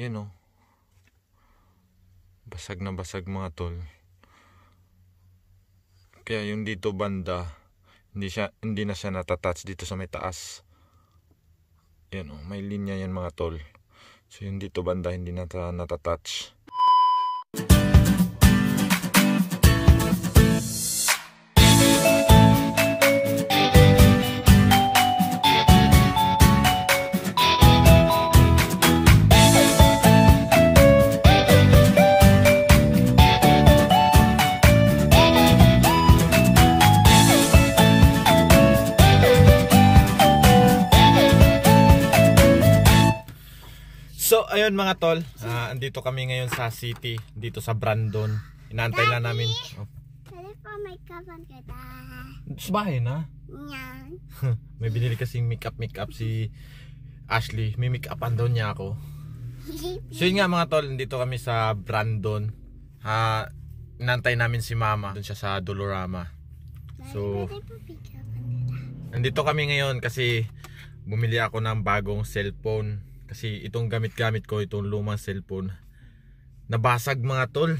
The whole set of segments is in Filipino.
Yan o. Oh. Basag na basag mga tol. Kaya yung dito banda, hindi, siya, hindi na siya natatouch dito sa may taas. Yan o, oh. may linya yan mga tol. So yung dito banda, hindi na natatouch. ngayon mga tol, uh, andito kami ngayon sa city, dito sa Brandon. Inaantay na namin. Oh. Pwede po make kita. Sa bahay na? May binili kasi make makeup make si Ashley. May make-upan niya ako. so yun nga mga tol, andito kami sa Brandon. Ha, uh, inaantay namin si Mama. Doon siya sa Dolorama. So, andito kami ngayon kasi bumili ako ng bagong cellphone kasi itong gamit-gamit ko, itong lumang cellphone, nabasag mga tol.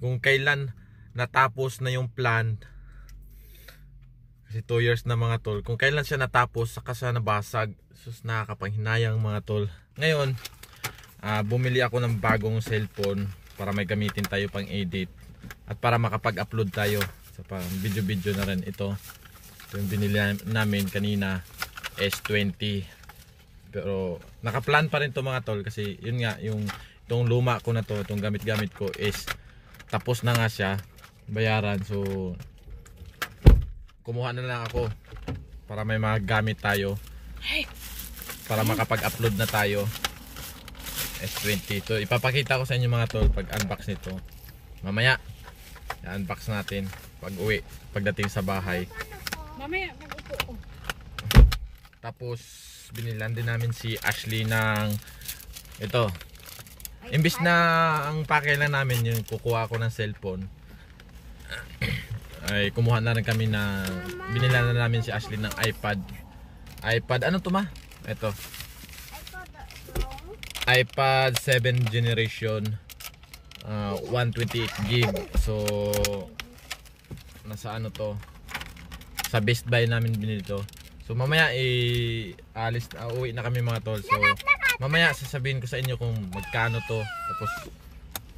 Kung kailan natapos na yung plan, kasi 2 years na mga tol, kung kailan siya natapos, saka siya nabasag, sus nakakapanghinayang mga tol. Ngayon, uh, bumili ako ng bagong cellphone para may gamitin tayo pang edit at para makapag-upload tayo sa pang video-video na rin ito. Ito yung binili namin kanina, S20. Pero naka-plan pa rin to mga tol kasi yun nga yung itong luma ko na to, itong gamit-gamit ko is tapos na nga siya bayaran. So kumuha na lang ako para may mga gamit tayo. Para makapag-upload na tayo. S20 ito. Ipapakita ko sa inyo mga tol pag unbox nito. Mamaya i-unbox natin pag uwi, pagdating sa bahay. Mamaya pag upo ko. Tapos tapos binilan din namin si Ashley ng ito. Imbis na ang pake lang namin yung kukuha ko ng cellphone. ay kumuha na rin kami na binilan na namin si Ashley ng iPad. iPad ano to ma? Ito. iPad 7 uh, generation uh, 128 gb. So nasa ano to? Sa Best Buy namin binili to. So mamaya i alis na uh, uwi na kami mga tol. So mamaya sasabihin ko sa inyo kung magkano to. Tapos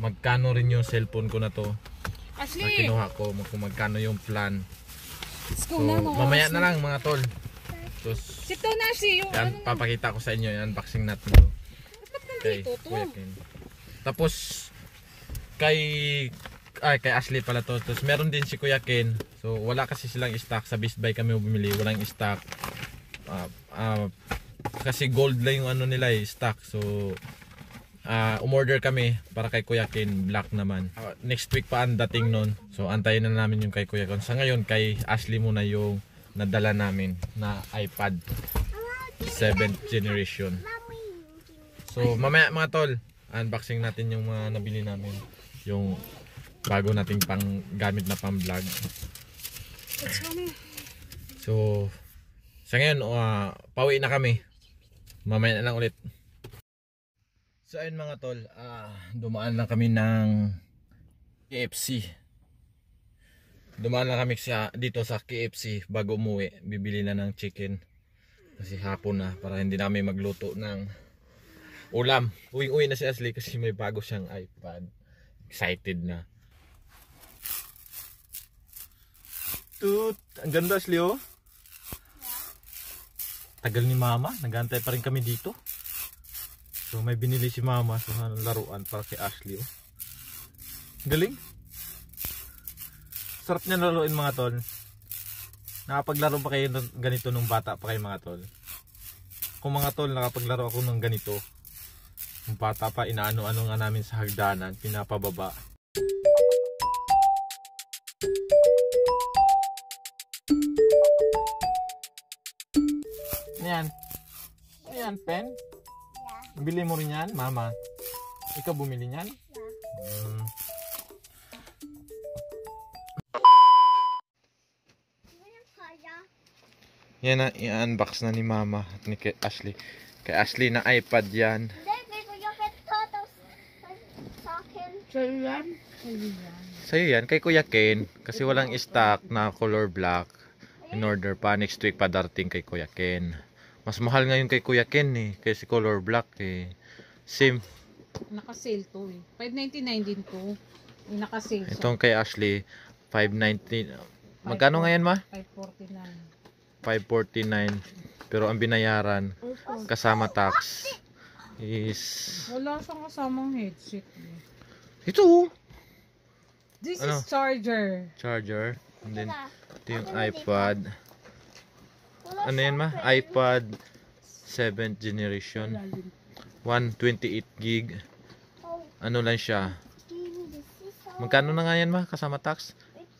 magkano rin yung cellphone ko na to. Asli. Na kinuha ko kung magkano yung plan. So mamaya na lang mga tol. Tapos Sito na si yung yan, ano papakita ko sa inyo yung unboxing natin to. Okay, Tapos kay ay kay Ashley pala to. Tapos meron din si Kuya Ken. So wala kasi silang stock. Sa Best Buy kami bumili. Walang stock. Uh, uh, kasi gold lang yung ano nila eh, stock. So uh, umorder kami para kay Kuya Ken black naman. Uh, next week pa ang dating noon. So antayin na namin yung kay Kuya Ken. Sa ngayon kay Ashley muna yung nadala namin na iPad 7th generation. So mamaya mga tol, unboxing natin yung mga nabili namin. Yung bago nating pang gamit na pang vlog so sa ngayon uh, pauwi na kami mamaya na lang ulit so ayun mga tol uh, dumaan lang kami ng KFC dumaan lang kami sa, dito sa KFC bago umuwi bibili na ng chicken kasi hapon na para hindi namin magluto ng ulam uwing uwi na si Ashley kasi may bago siyang iPad excited na Toot! Ang ganda Ashley Tagal ni mama. Nagantay pa rin kami dito. So may binili si mama sa so, laruan para kay Ashley oh. Galing. Sarap niya laruin mga tol. Nakapaglaro pa kayo ng ganito nung bata pa kayo mga tol. Kung mga tol nakapaglaro ako ng ganito. Nung bata pa inaano-ano nga namin sa hagdanan, pinapababa. yan? Ano pen? Yeah. Bili mo rin yan, mama? Ikaw bumili yan? Yeah. Yan na, i-unbox na ni Mama at ni kay Ashley. Kay Ashley na iPad yan. Sa'yo yan, kay Kuya Ken. Kasi walang stock na color black. In order pa, next week pa darating kay Kuya Ken. Mas mahal ngayon kay Kuya Ken eh. Kasi color black eh. Same. Naka-sale to eh. 5.99 din to. Naka-sale. Itong kay Ashley. 5.19. Magkano ngayon ma? 5.49. 5.49. Pero ang binayaran kasama tax is... Wala siyang kasamang headset eh. Ito oh. This ano? is charger. Charger. And then, ito yung iPad ano yan ma? iPad 7th generation. 128 gig. Ano lang siya. Magkano na nga yan ma? Kasama tax?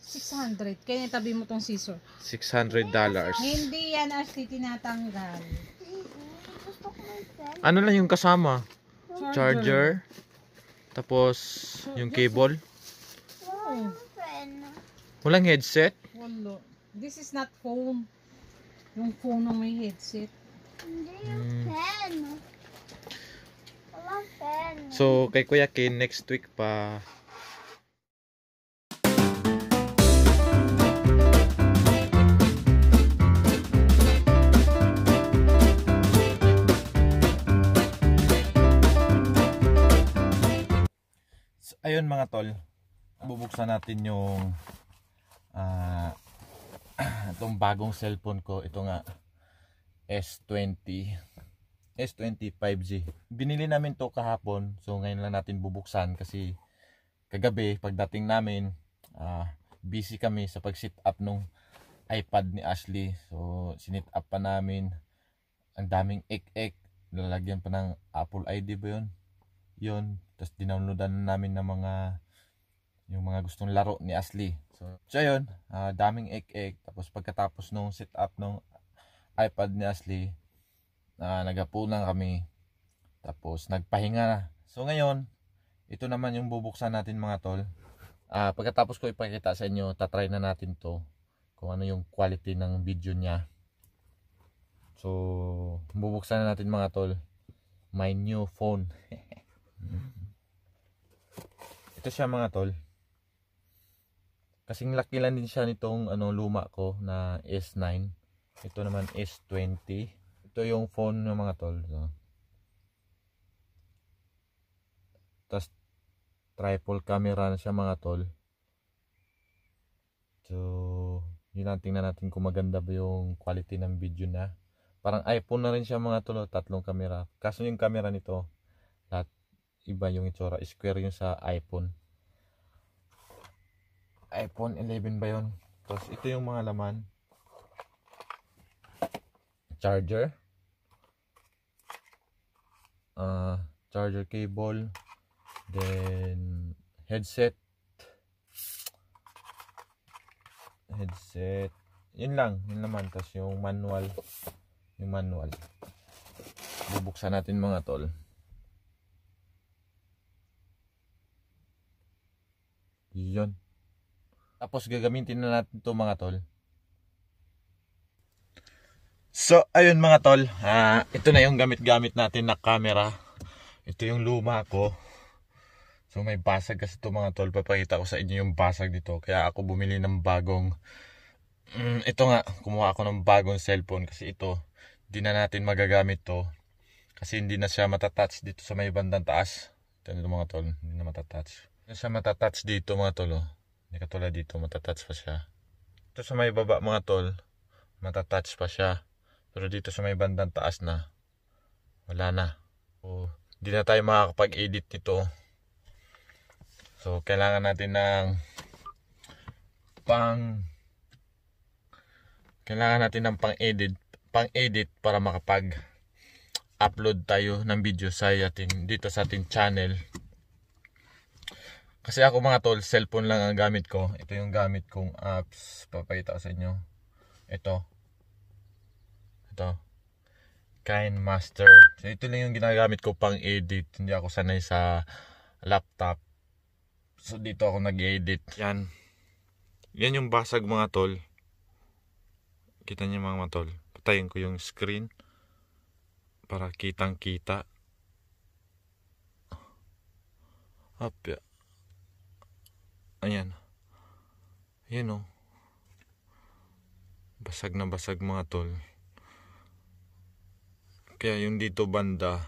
600. Kaya tabi mo tong scissor. 600 dollars. Hindi yan Ashley tinatanggal. Ano lang yung kasama? Charger. Tapos yung cable. Oh. Walang headset? Wala. This is not phone. Yung phone na may headset. Hindi yung mm. pen. So, kay Kuya Ken, next week pa So, ayun mga tol bubuksan natin yung uh, itong bagong cellphone ko, ito nga S20 S20 5G. Binili namin to kahapon. So ngayon lang natin bubuksan kasi kagabi pagdating namin uh, busy kami sa pag-sit up nung iPad ni Ashley. So sinit up pa namin ang daming ek-ek. Lalagyan pa ng Apple ID ba yun 'Yon. Tapos dinownloadan namin ng mga yung mga gustong laro ni Ashley. So, so yun, uh, daming ek-ek. Tapos pagkatapos nung sit-up nung iPad ni Ashley, uh, nagapunan kami. Tapos nagpahinga na. So ngayon, ito naman yung bubuksan natin mga tol. Uh, pagkatapos ko ipakita sa inyo, tatry na natin to. Kung ano yung quality ng video niya. So, bubuksan na natin mga tol. My new phone. ito siya mga tol. Kasing laki lang din siya nitong ano, luma ko na S9. Ito naman S20. Ito yung phone ng mga tol. So. Tapos triple camera na siya mga tol. So, yun lang tingnan natin kung maganda ba yung quality ng video na. Parang iPhone na rin siya mga tol. Oh, tatlong camera. Kaso yung camera nito, lahat iba yung itsura. Square yung sa iPhone iPhone 11 ba yun? Tapos ito yung mga laman. Charger. Uh, charger cable. Then, headset. Headset. Yun lang. Yun naman. Tapos yung manual. Yung manual. Bubuksan natin mga tol. Yun. Tapos gagamitin na natin to mga tol. So, ayun mga tol. Uh, ito na yung gamit-gamit natin na camera. Ito yung luma ko. So, may basag kasi to mga tol. Papakita ko sa inyo yung basag dito. Kaya ako bumili ng bagong... Um, ito nga, kumuha ako ng bagong cellphone. Kasi ito, hindi na natin magagamit to. Kasi hindi na siya matatouch dito sa may bandang taas. Ito mga tol, hindi na matatouch. Hindi na siya matatouch dito mga tol. Oh. Hindi katulad dito, matatouch pa siya. Ito sa may baba mga tol, matatouch pa siya. Pero dito sa may bandang taas na, wala na. So, hindi na tayo makakapag-edit nito. So, kailangan natin ng pang kailangan natin ng pang-edit pang-edit para makapag upload tayo ng video sa ating dito sa ating channel kasi ako mga tol, cellphone lang ang gamit ko. Ito yung gamit kong apps. Papakita ko sa inyo. Ito. Ito. Kind Master. So ito lang yung ginagamit ko pang edit. Hindi ako sanay sa laptop. So dito ako nag-edit. Yan. Yan yung basag mga tol. Kita niyo mga tol. Patayin ko yung screen. Para kitang kita. Hopya. Yeah. Ayan. Ayan o. Oh. Basag na basag mga tol. Kaya yung dito banda,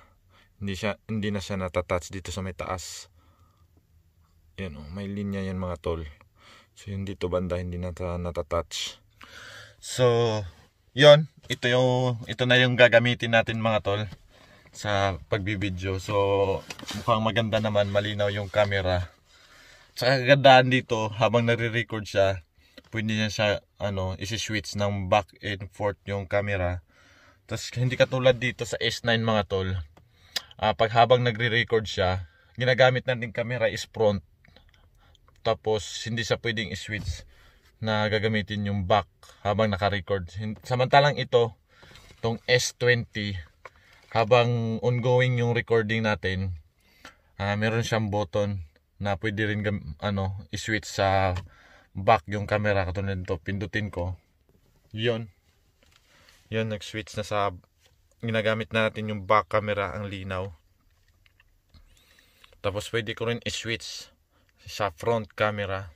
hindi, siya, hindi na siya natatouch dito sa may taas. Ayan o. Oh. May linya yan mga tol. So yung dito banda, hindi na ta natatouch. So, yon Ito, yung, ito na yung gagamitin natin mga tol sa pagbibideo. So, mukhang maganda naman, malinaw yung camera sa kagandaan dito, habang nare-record siya, pwede niya siya, ano, isi-switch ng back and forth yung camera. Tapos, hindi katulad dito sa S9 mga tol. Uh, pag habang nagre-record siya, ginagamit natin camera is front. Tapos, hindi siya pwedeng i-switch na gagamitin yung back habang naka-record. Samantalang ito, tong S20, habang ongoing yung recording natin, uh, meron siyang button na pwede rin ano, i-switch sa back yung camera katulad nito pindutin ko yun yun nag-switch na sa ginagamit na natin yung back camera ang linaw tapos pwede ko rin i-switch sa front camera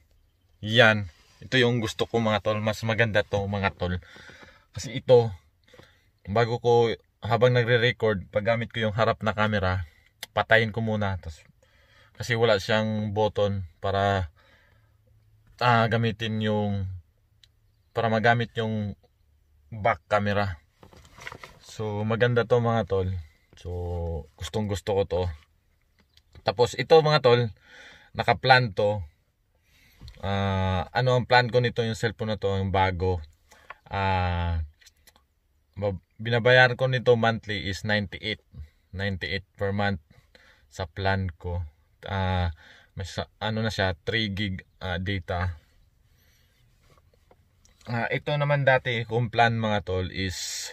yan ito yung gusto ko mga tol mas maganda to mga tol kasi ito bago ko habang nagre-record paggamit ko yung harap na camera patayin ko muna tapos kasi wala siyang button para uh, gamitin yung para magamit yung back camera so maganda to mga tol so gustong gusto ko to tapos ito mga tol nakaplan to uh, ano ang plan ko nito yung cellphone na to yung bago uh, binabayaran ko nito monthly is 98 98 per month sa plan ko uh, may sa, ano na siya 3 gig uh, data uh, ito naman dati kung plan mga tol is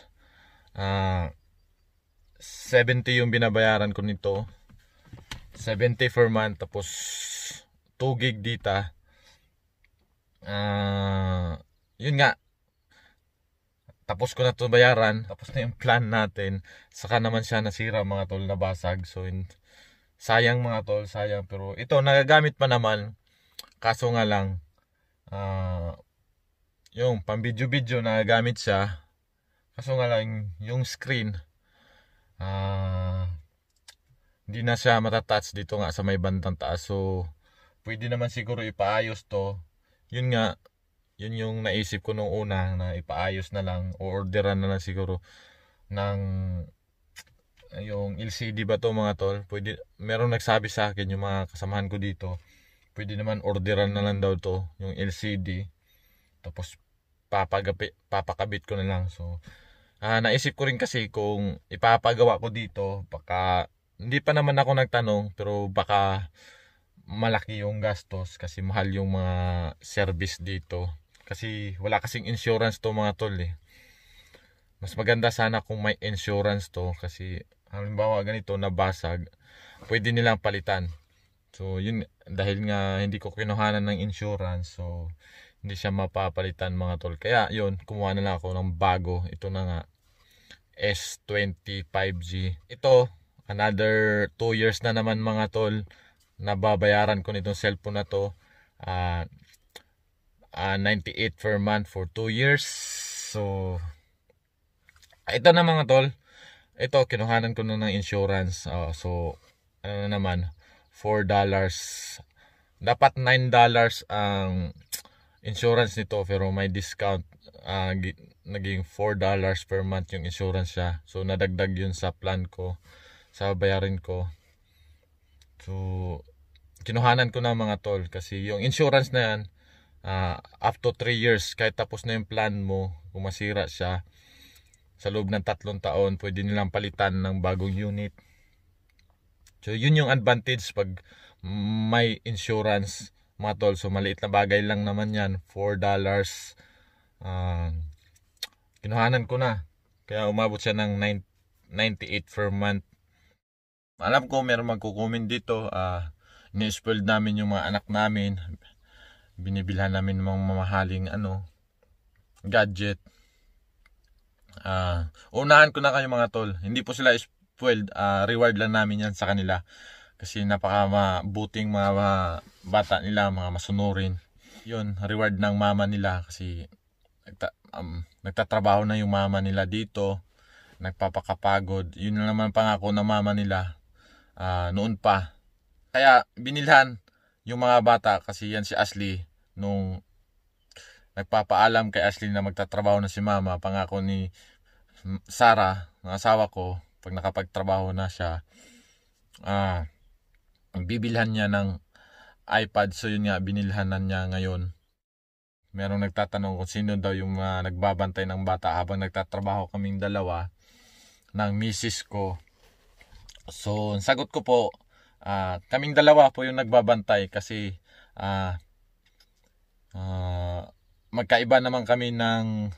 uh, 70 yung binabayaran ko nito 70 per month tapos 2 gig data uh, yun nga tapos ko na to bayaran tapos na yung plan natin saka naman siya nasira mga tol nabasag so in, Sayang mga tol, sayang. Pero ito, nagagamit pa naman. Kaso nga lang, uh, yung pang video-video nagagamit siya. Kaso nga lang, yung screen, uh, hindi na siya matatouch dito nga sa may bandang taas. So, pwede naman siguro ipaayos to. Yun nga, yun yung naisip ko nung una na ipaayos na lang o orderan na lang siguro ng yung LCD ba to mga tol pwede meron nagsabi sa akin yung mga kasamahan ko dito pwede naman orderan na lang daw to yung LCD tapos papagapi, papakabit ko na lang so uh, naisip ko rin kasi kung ipapagawa ko dito baka hindi pa naman ako nagtanong pero baka malaki yung gastos kasi mahal yung mga service dito kasi wala kasing insurance to mga tol eh mas maganda sana kung may insurance to kasi halimbawa ganito nabasag pwede nilang palitan so yun dahil nga hindi ko kinuhanan ng insurance so hindi siya mapapalitan mga tol kaya yun kumuha na lang ako ng bago ito na nga S25G ito another 2 years na naman mga tol nababayaran ko nitong cellphone na to uh, uh, 98 per month for 2 years so ito na mga tol. Ito, kinuhanan ko na ng insurance. Uh, so, ano na naman, $4. Dapat $9 ang insurance nito pero may discount. Uh, naging $4 per month yung insurance siya. So, nadagdag yun sa plan ko, sa bayarin ko. So, kinuhanan ko na mga tol kasi yung insurance na yan, uh, up to 3 years, kahit tapos na yung plan mo, kung siya, sa loob ng tatlong taon, pwede nilang palitan ng bagong unit. So, yun yung advantage pag may insurance, mga tol. So, maliit na bagay lang naman yan. $4. dollars Uh, kinuhanan ko na. Kaya umabot siya ng 9, 98 per month. Alam ko, meron magkukomment dito. Uh, ah, Ni-spoiled namin yung mga anak namin. Binibilhan namin mga mamahaling ano, gadget Uh, ah, unahan ko na kayo mga tol. Hindi po sila spoiled. Uh, reward lang namin yan sa kanila. Kasi napaka mabuting mga, bata nila, mga masunurin. Yun, reward ng mama nila kasi nagta, um, nagtatrabaho na yung mama nila dito. Nagpapakapagod. Yun lang naman pangako ng mama nila uh, noon pa. Kaya binilhan yung mga bata kasi yan si Ashley nung nagpapaalam kay Ashley na magtatrabaho na si mama. Pangako ni Sara, ang asawa ko, pag nakapagtrabaho na siya, ah, bibilhan niya ng iPad. So yun nga, binilhan na niya ngayon. Merong nagtatanong kung sino daw yung uh, nagbabantay ng bata habang nagtatrabaho kaming dalawa ng misis ko. So, ang sagot ko po, uh, kaming dalawa po yung nagbabantay kasi uh, uh, magkaiba naman kami ng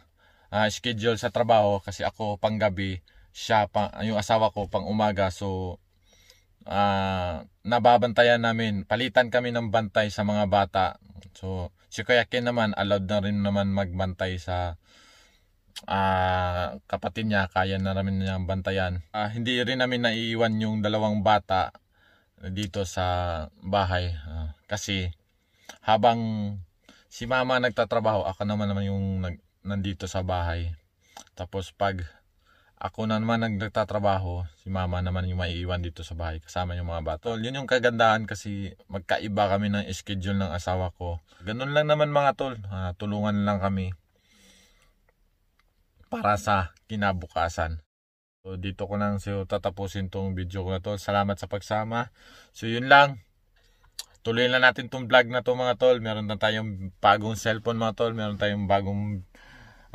uh, schedule sa trabaho kasi ako pang gabi siya pang, yung asawa ko pang umaga. So uh, nababantayan namin, palitan kami ng bantay sa mga bata. So si Kuya Ken naman allowed na rin naman magbantay sa uh, kapatid niya, kaya na namin niya bantayan. Uh, hindi rin namin naiiwan yung dalawang bata dito sa bahay uh, kasi habang si mama nagtatrabaho, ako naman naman yung nag nandito sa bahay. Tapos pag ako naman nagtatrabaho, si mama naman yung maiiwan dito sa bahay kasama yung mga bata. yun yung kagandahan kasi magkaiba kami ng schedule ng asawa ko. Ganun lang naman mga tol, uh, tulungan lang kami para sa kinabukasan. So dito ko lang siyo tatapusin tong video ko na to. Salamat sa pagsama. So yun lang. Tuloy na natin tong vlog na to mga tol. Meron na tayong bagong cellphone mga tol. Meron tayong bagong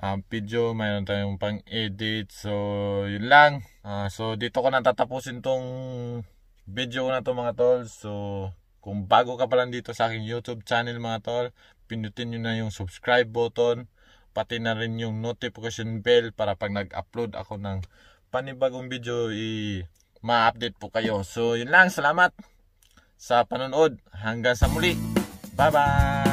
uh, video, mayroon tayong pang-edit. So, yun lang. Uh, so, dito ko na tatapusin tong video ko na to mga tol. So, kung bago ka pa lang dito sa aking YouTube channel mga tol, pindutin nyo na yung subscribe button, pati na rin yung notification bell para pag nag-upload ako ng panibagong video, i ma-update po kayo. So, yun lang. Salamat sa panonood. Hanggang sa muli. Bye-bye!